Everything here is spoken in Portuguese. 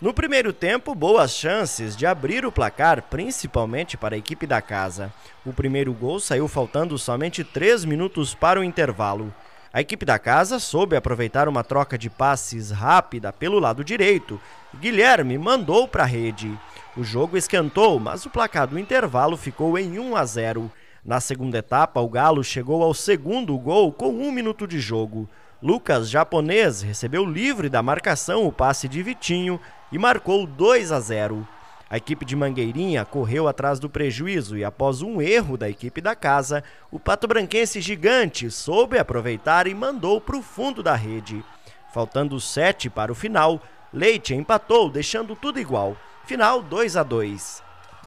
No primeiro tempo, boas chances de abrir o placar, principalmente para a equipe da casa. O primeiro gol saiu faltando somente 3 minutos para o intervalo. A equipe da casa soube aproveitar uma troca de passes rápida pelo lado direito. Guilherme mandou para a rede. O jogo esquentou, mas o placar do intervalo ficou em 1 a 0. Na segunda etapa, o Galo chegou ao segundo gol com um minuto de jogo. Lucas, japonês, recebeu livre da marcação o passe de Vitinho e marcou 2 a 0. A equipe de Mangueirinha correu atrás do prejuízo e, após um erro da equipe da casa, o Pato Branquense gigante soube aproveitar e mandou para o fundo da rede. Faltando sete para o final, Leite empatou, deixando tudo igual. Final 2 a 2.